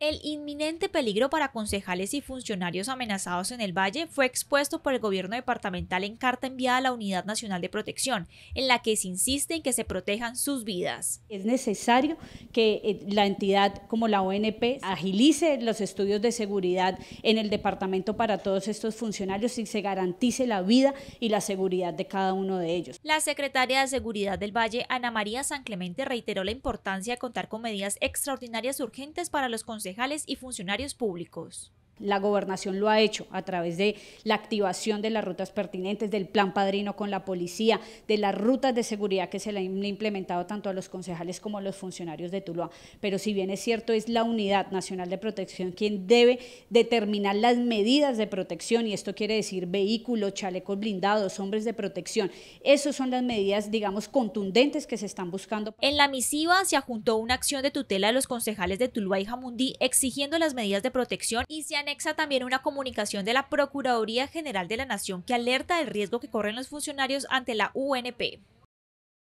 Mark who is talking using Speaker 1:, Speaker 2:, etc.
Speaker 1: El inminente peligro para concejales y funcionarios amenazados en el valle fue expuesto por el gobierno departamental en carta enviada a la Unidad Nacional de Protección, en la que se insiste en que se protejan sus vidas.
Speaker 2: Es necesario que eh, la entidad como la ONP agilice los estudios de seguridad en el departamento para todos estos funcionarios y se garantice la vida y la seguridad de cada uno de ellos.
Speaker 1: La secretaria de Seguridad del Valle, Ana María San Clemente, reiteró la importancia de contar con medidas extraordinarias urgentes para los concejales y funcionarios públicos.
Speaker 2: La gobernación lo ha hecho a través de la activación de las rutas pertinentes, del plan padrino con la policía, de las rutas de seguridad que se le han implementado tanto a los concejales como a los funcionarios de Tuluá. Pero si bien es cierto, es la Unidad Nacional de Protección quien debe determinar las medidas de protección y esto quiere decir vehículos, chalecos blindados, hombres de protección. Esas son las medidas, digamos, contundentes
Speaker 1: que se están buscando. En la misiva se adjuntó una acción de tutela de los concejales de Tuluá y Jamundí exigiendo las medidas de protección y se han anexa también una comunicación de la Procuraduría General de la Nación que alerta del riesgo que corren los funcionarios ante la UNP.